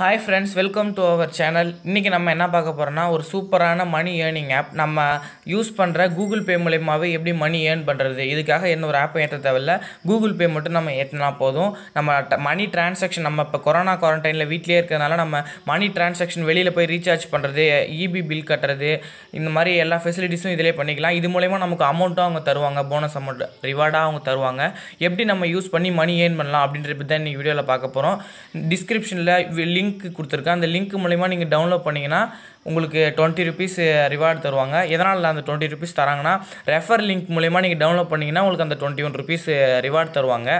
hi friends welcome to our channel இன்றைக்கி நம்ம என்ன பார்க்க போகிறோன்னா ஒரு சூப்பரான மணி ஏர்னிங் ஆப் நம்ம யூஸ் பண்ணுற கூகுள் பே மூலயமாவே எப்படி மணி ஏர்ன் பண்ணுறது இதுக்காக எந்த ஒரு ஆப்பும் ஏற்ற தேவையில்ல கூகுள் பே மட்டும் நம்ம ஏற்றினா போதும் நம்ம மணி டிரான்சாக்ஷன் நம்ம இப்போ கொரோனா குவாரண்டைனில் வீட்லேயே இருக்கிறதுனால நம்ம மணி டிரான்சாக்ஷன் வெளியில் போய் ரீசார்ஜ் பண்ணுறது இபி பில் கட்டுறது இந்த மாதிரி எல்லா ஃபெசிலிட்டிஸும் இதிலே பண்ணிக்கலாம் இது மூலயமா நமக்கு அமௌண்ட்டும் அவங்க தருவாங்க போனஸ் அமௌண்ட் ரிவார்டாக அவங்க தருவாங்க எப்படி நம்ம யூஸ் பண்ணி மணி ஏர்ன் பண்ணலாம் அப்படின்றது தான் இன்றைக்கி வீடியோவில் பார்க்க போகிறோம் டிஸ்கிரிப்ஷனில் லிங்க் லிங்க் கொடுத்துருக்கேன் அந்த லிங்க் மூலிமா நீங்கள் டவுன்லோட் பண்ணிங்கன்னா உங்களுக்கு டுவெண்ட்டி ருபீஸ் ரிவார்டு தருவாங்க எதனால் அந்த டுவெண்ட்டி ருபீஸ் தராங்கன்னா ரெஃபர் லிங்க் மூலிமா நீங்கள் டவுன்லோட் பண்ணிங்கன்னா உங்களுக்கு அந்த டுவெண்ட்டி ஒன் ருபீஸ் ரிவார்டு தருவாங்க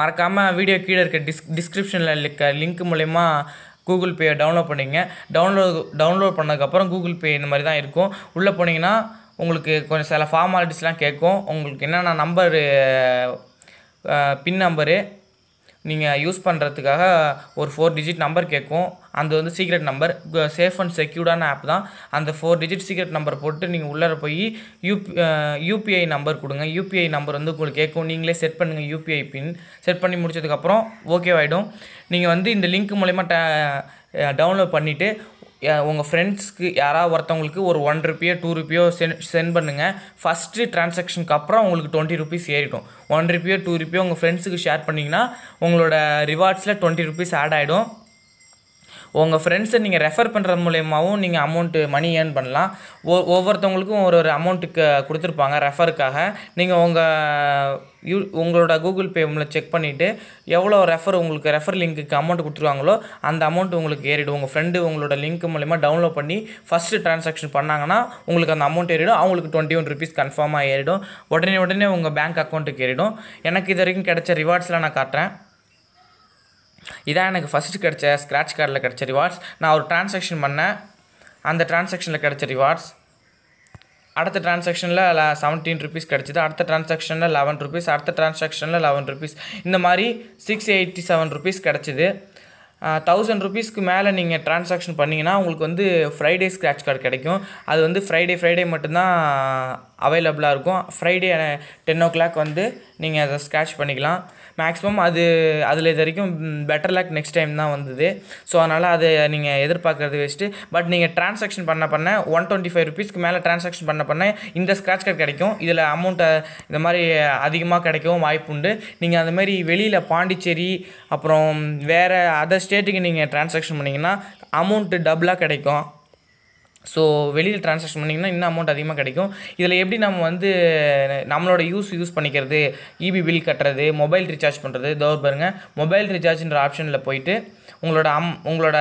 மறக்காமல் வீடியோ கீழே இருக்க டிஸ் டிஸ்கிரிப்ஷனில் இருக்க லிங்க் மூலிமா கூகுள் பே டவுன்லோட் பண்ணிங்க டவுன்லோட் டவுன்லோட் பண்ணதுக்கப்புறம் கூகுள் பே இந்த மாதிரி தான் இருக்கும் உள்ளே போனீங்கன்னா உங்களுக்கு கொஞ்சம் சில ஃபார்மாலிட்டிஸ்லாம் கேட்கும் உங்களுக்கு என்னென்ன நம்பரு பின் நம்பரு நீங்கள் யூஸ் பண்ணுறதுக்காக ஒரு ஃபோர் டிஜிட் நம்பர் கேட்கும் அந்த வந்து சீக்ரெட் நம்பர் சேஃப் அண்ட் செக்யூர்டான ஆப் தான் அந்த ஃபோர் டிஜிட் சீக்ரெட் நம்பர் போட்டு நீங்கள் உள்ளே போய் யூபி யூபிஐ நம்பர் கொடுங்க யூபிஐ நம்பர் வந்து உங்களுக்கு கேட்கும் நீங்களே செட் பண்ணுங்கள் யூபிஐ பின் செட் பண்ணி முடிச்சதுக்கப்புறம் ஓகேவாயிடும் நீங்கள் வந்து இந்த லிங்க் மூலயமா ட டவுன்லோட் பண்ணிவிட்டு உங்கள் ஃப்ரெண்ட்ஸ்க்கு யாராவது ஒருத்தவங்களுக்கு ஒரு ஒன் ருப்பியோ டூ ருப்பியோ சென்ட் சென்ட் பண்ணுங்கள் ஃபஸ்ட்டு ட்ரான்சாக்ஷனுக்கு அப்புறம் உங்களுக்கு டுவெண்ட்டி ருபீஸ் ஏறிடும் ஒன் ருப்பியோ டூ ருப்பியோ உங்கள் ஃப்ரெண்ட்ஸுக்கு ஷேர் பண்ணிங்கன்னா உங்களோட ரிவார்ட்ஸில் டுவெண்ட்டி ருபீஸ் ஆட் ஆகிடும் உங்கள் ஃப்ரெண்ட்ஸை நீங்கள் ரெஃபர் பண்ணுறது மூலயமாவும் நீங்கள் அமௌண்ட்டு மணி ஏர்ன் பண்ணலாம் ஒ ஒவ்வொருத்தவங்களுக்கும் ஒரு ஒரு அமௌண்ட்டுக்கு கொடுத்துருப்பாங்க ரெஃபருக்காக நீங்கள் உங்கள் யூ உங்களோட கூகுள் பே உங்களை செக் பண்ணிவிட்டு எவ்வளோ ரெஃபர் உங்களுக்கு ரெஃபர் லிங்க்குக்கு அமௌண்ட் கொடுத்துருவாங்களோ அந்த அமௌண்ட் உங்களுக்கு ஏறிடும் உங்கள் ஃப்ரெண்டு உங்களோட லிங்க் மூலிமா டவுன்லோட் பண்ணி ஃபஸ்ட்டு ட்ரான்சாக்ஷன் பண்ணாங்கன்னா உங்களுக்கு அந்த அமௌண்ட் ஏறிடும் அவங்களுக்கு டுவெண்ட்டி ஒன் ருபீஸ் கன்ஃபார்மாக ஏறிடும் உடனே உடனே உங்கள் பேங்க் அக்கௌண்ட்டுக்கு ஏறிடும் எனக்கு இது வரைக்கும் கிடச்ச ரிவார்ட்ஸ்லாம் நான் காட்டுறேன் இதான் எனக்கு ஃபஸ்ட்டு கிடச்ச ஸ்க்ராட்ச் கார்டில் கிடச்ச ரிவார்ட்ஸ் நான் ஒரு டிரான்சாக்ஷன் பண்ணேன் அந்த டிரான்சாக்ஷனில் கிடச்ச ரிவார்ட்ஸ் அடுத்த டிரான்சாக்ஷனில் செவன்டீன் ருபீஸ் கிடச்சிது அடுத்த டிரான்சாக்ஷனில் லெவன் ருபீஸ் அடுத்த டிரான்சாக்ஷனில் லெவன் ருபீஸ் இந்த மாதிரி சிக்ஸ் எயிட்டி செவன் ருபீஸ் கிடச்சிது தௌசண்ட் ருபீஸ்க்கு மேலே நீங்கள் டிரான்சாக்ஷன் பண்ணிங்கன்னா உங்களுக்கு வந்து ஃப்ரைடே ஸ்க்ராட்ச் கார்டு கிடைக்கும் அது வந்து ஃப்ரைடே ஃப்ரைடே மட்டும்தான் அவைலபிளாக இருக்கும் ஃப்ரைடே டென் ஓ கிளாக் வந்து நீங்கள் அதை ஸ்க்ராட்ச் பண்ணிக்கலாம் மேக்ஸிமம் அது அதில் இது வரைக்கும் பெட்டர் லேக் நெக்ஸ்ட் டைம் தான் வந்தது ஸோ அதனால் அதை நீங்கள் எதிர்பார்க்குறது வேஸ்ட்டு பட் நீங்கள் ட்ரான்சாக்ஷன் பண்ண பண்ண ஒன் டுவெண்ட்டி ஃபைவ் ருபீஸ்க்கு மேலே ட்ரான்சாக்ஷன் பண்ண பண்ண இந்த ஸ்க்ராட்ச் கார்டு கிடைக்கும் இதில் அமௌண்ட்டை இந்த மாதிரி அதிகமாக கிடைக்கவும் வாய்ப்பு உண்டு நீங்கள் அந்த மாதிரி வெளியில் பாண்டிச்சேரி அப்புறம் வேறு அதர் ஸ்டேட்டுக்கு நீங்கள் ட்ரான்சாக்ஷன் பண்ணிங்கன்னா அமௌண்ட்டு டபுளாக கிடைக்கும் ஸோ வெளியில் ட்ரான்சாக்ஷன் பண்ணிங்கன்னா இன்னும் அமௌண்ட் அதிகமாக கிடைக்கும் இதில் எப்படி நம்ம வந்து நம்மளோட யூஸ் யூஸ் பண்ணிக்கிறது இபி e பில் கட்டுறது மொபைல் ரீசார்ஜ் பண்ணுறது இதோ பாருங்கள் மொபைல் ரீசார்ஜின்ற ஆப்ஷனில் போயிட்டு உங்களோட அம் உங்களோட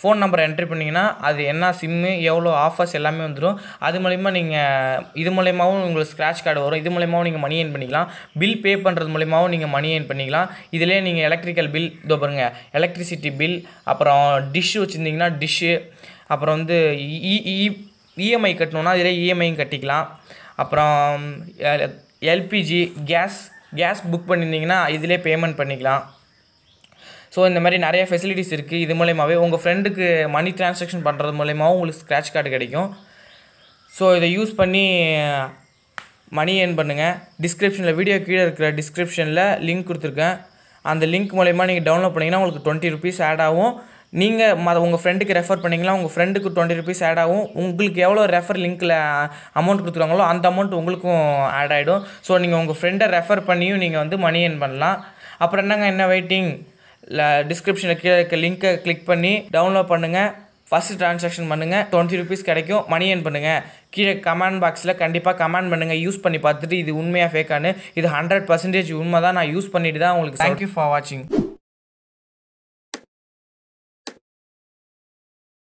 ஃபோன் நம்பரை என்ட்ரி பண்ணிங்கன்னா அது என்ன சிம்மு எவ்வளோ ஆஃபர்ஸ் எல்லாமே வந்துடும் அது மூலிமா நீங்கள் இது மூலயமாவும் உங்களுக்கு ஸ்க்ராட்ச் கார்டு வரும் இது மூலயமாவும் நீங்கள் மணி ஏன் பண்ணிக்கலாம் பில் பே பண்ணுறது மூலயமாவும் நீங்கள் மணி ஏன் பண்ணிக்கலாம் இதிலே நீங்கள் எலக்ட்ரிக்கல் பில் இதோ பாருங்கள் எலக்ட்ரிசிட்டி பில் அப்புறம் டிஷ்ஷு வச்சுருந்தீங்கன்னா டிஷ்ஷு அப்புறம் வந்து இஎம்ஐ கட்டணுன்னா இதில் இஎம்ஐயும் கட்டிக்கலாம் அப்புறம் எல்பிஜி கேஸ் கேஸ் புக் பண்ணியிருந்தீங்கன்னா இதிலே பேமெண்ட் பண்ணிக்கலாம் ஸோ இந்த மாதிரி நிறைய ஃபெசிலிட்டிஸ் இருக்குது இது மூலயமாவே உங்கள் ஃப்ரெண்டுக்கு மணி டிரான்சாக்ஷன் பண்ணுறது மூலயமாவும் உங்களுக்கு ஸ்க்ராட்ச் கார்டு கிடைக்கும் ஸோ இதை யூஸ் பண்ணி மணி ஏர்ன் பண்ணுங்கள் டிஸ்கிரிப்ஷனில் வீடியோ கீழே இருக்கிற டிஸ்கிரிப்ஷனில் லிங்க் கொடுத்துருக்கேன் அந்த லிங்க் மூலயமா நீங்கள் டவுன்லோட் பண்ணிங்கன்னா உங்களுக்கு டுவெண்ட்டி ருபீஸ் ஆட் ஆகும் நீங்கள் அதை உங்கள் ஃப்ரெண்டுக்கு ரெஃபர் பண்ணிங்களா உங்கள் ஃப்ரெண்டுக்கு டுவெண்ட்டி ருபீஸ் ஆட் ஆகும் உங்களுக்கு எவ்வளோ ரெஃபர் லிங்க்கில் அமௌண்ட் கொடுத்துருவாங்களோ அந்த அமௌண்ட் உங்களுக்கும் ஆட் ஆகிடும் ஸோ நீங்கள் உங்கள் ஃப்ரெண்டை ரெஃபர் பண்ணியும் நீங்கள் வந்து மணி ஏர்ன் பண்ணலாம் அப்புறம் என்னங்க என்ன வெயிட்டிங் டிஸ்கிரிப்ஷனில் கீழே இருக்க லிங்க்கை கிளிக் பண்ணி டவுன்லோட் பண்ணுங்கள் ஃபஸ்ட்டு ட்ரான்சாக்ஷன் பண்ணுங்கள் டுவெண்ட்டி ருபீஸ் கிடைக்கும் மணி ஏர்ன் பண்ணுங்கள் கீழே கமெண்ட் பாக்ஸில் கண்டிப்பாக கமெண்ட் பண்ணுங்கள் யூஸ் பண்ணி பார்த்துட்டு இது உண்மையாக ஃபேக்கானு இது ஹண்ட்ரட் பர்சன்டேஜ் உண்மை தான் நான் யூஸ் பண்ணிவிட்டு தான் உங்களுக்கு தேங்க்யூ ஃபார் வாட்சிங்